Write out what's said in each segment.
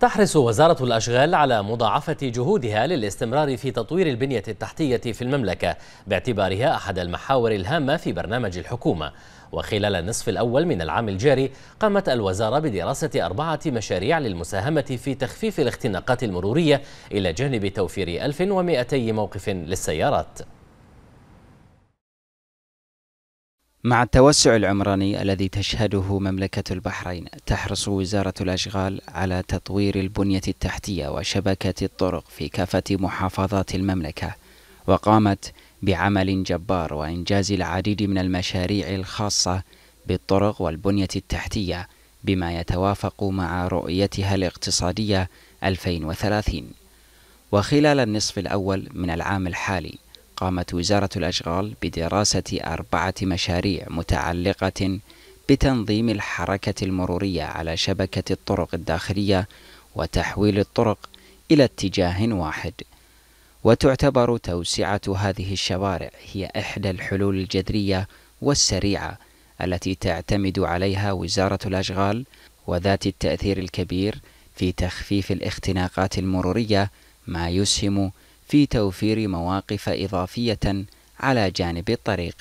تحرص وزارة الأشغال على مضاعفة جهودها للاستمرار في تطوير البنية التحتية في المملكة باعتبارها أحد المحاور الهامة في برنامج الحكومة وخلال النصف الأول من العام الجاري قامت الوزارة بدراسة أربعة مشاريع للمساهمة في تخفيف الاختناقات المرورية إلى جانب توفير 1200 موقف للسيارات مع التوسع العمراني الذي تشهده مملكة البحرين تحرص وزارة الأشغال على تطوير البنية التحتية وشبكة الطرق في كافة محافظات المملكة وقامت بعمل جبار وإنجاز العديد من المشاريع الخاصة بالطرق والبنية التحتية بما يتوافق مع رؤيتها الاقتصادية 2030 وخلال النصف الأول من العام الحالي قامت وزارة الأشغال بدراسة أربعة مشاريع متعلقة بتنظيم الحركة المرورية على شبكة الطرق الداخلية وتحويل الطرق إلى اتجاه واحد. وتعتبر توسعة هذه الشوارع هي إحدى الحلول الجذرية والسريعة التي تعتمد عليها وزارة الأشغال وذات التأثير الكبير في تخفيف الاختناقات المرورية ما يسهم في توفير مواقف إضافية على جانب الطريق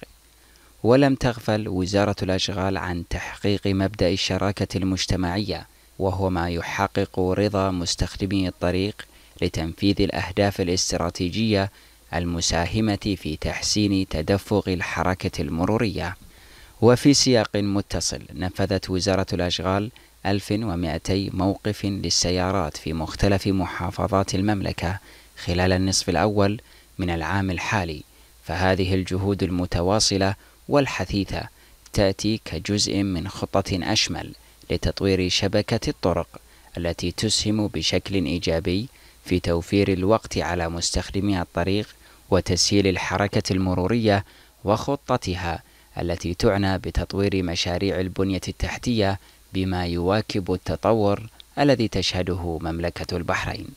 ولم تغفل وزارة الأشغال عن تحقيق مبدأ الشراكة المجتمعية وهو ما يحقق رضا مستخدمي الطريق لتنفيذ الأهداف الاستراتيجية المساهمة في تحسين تدفق الحركة المرورية وفي سياق متصل نفذت وزارة الأشغال 1200 موقف للسيارات في مختلف محافظات المملكة خلال النصف الأول من العام الحالي فهذه الجهود المتواصلة والحثيثة تأتي كجزء من خطة أشمل لتطوير شبكة الطرق التي تسهم بشكل إيجابي في توفير الوقت على مستخدمي الطريق وتسهيل الحركة المرورية وخطتها التي تعنى بتطوير مشاريع البنية التحتية بما يواكب التطور الذي تشهده مملكة البحرين